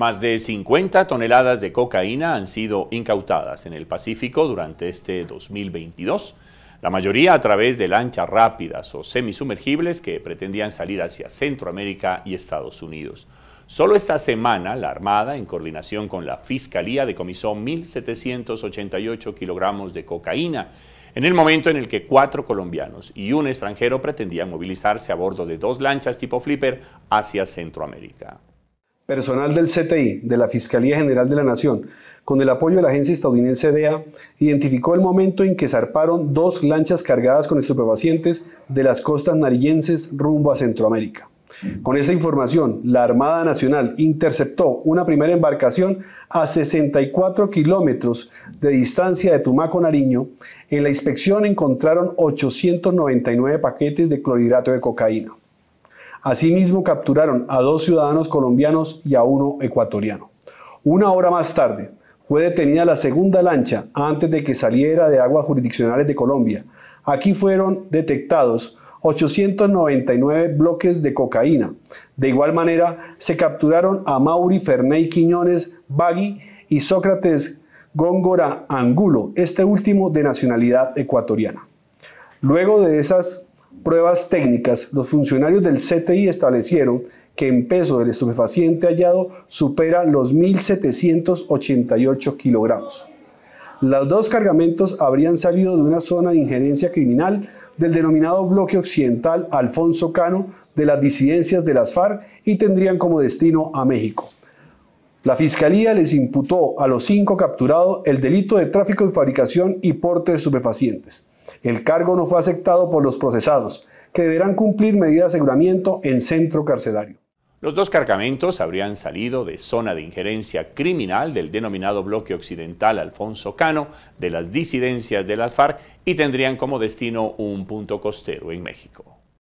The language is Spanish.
Más de 50 toneladas de cocaína han sido incautadas en el Pacífico durante este 2022, la mayoría a través de lanchas rápidas o semisumergibles que pretendían salir hacia Centroamérica y Estados Unidos. Solo esta semana, la Armada, en coordinación con la Fiscalía, decomisó 1.788 kilogramos de cocaína, en el momento en el que cuatro colombianos y un extranjero pretendían movilizarse a bordo de dos lanchas tipo flipper hacia Centroamérica personal del CTI, de la Fiscalía General de la Nación, con el apoyo de la agencia estadounidense DEA, identificó el momento en que zarparon dos lanchas cargadas con estupefacientes de las costas narillenses rumbo a Centroamérica. Con esa información, la Armada Nacional interceptó una primera embarcación a 64 kilómetros de distancia de Tumaco, Nariño. En la inspección encontraron 899 paquetes de clorhidrato de cocaína. Asimismo, capturaron a dos ciudadanos colombianos y a uno ecuatoriano. Una hora más tarde, fue detenida la segunda lancha antes de que saliera de aguas jurisdiccionales de Colombia. Aquí fueron detectados 899 bloques de cocaína. De igual manera, se capturaron a Mauri Ferney Quiñones Bagui y Sócrates Góngora Angulo, este último de nacionalidad ecuatoriana. Luego de esas pruebas técnicas, los funcionarios del CTI establecieron que en peso del estupefaciente hallado supera los 1.788 kilogramos. Los dos cargamentos habrían salido de una zona de injerencia criminal del denominado bloque occidental Alfonso Cano de las disidencias de las FARC y tendrían como destino a México. La fiscalía les imputó a los cinco capturados el delito de tráfico y fabricación y porte de estupefacientes. El cargo no fue aceptado por los procesados, que deberán cumplir medidas de aseguramiento en centro carcelario. Los dos cargamentos habrían salido de zona de injerencia criminal del denominado bloque occidental Alfonso Cano de las disidencias de las FARC y tendrían como destino un punto costero en México.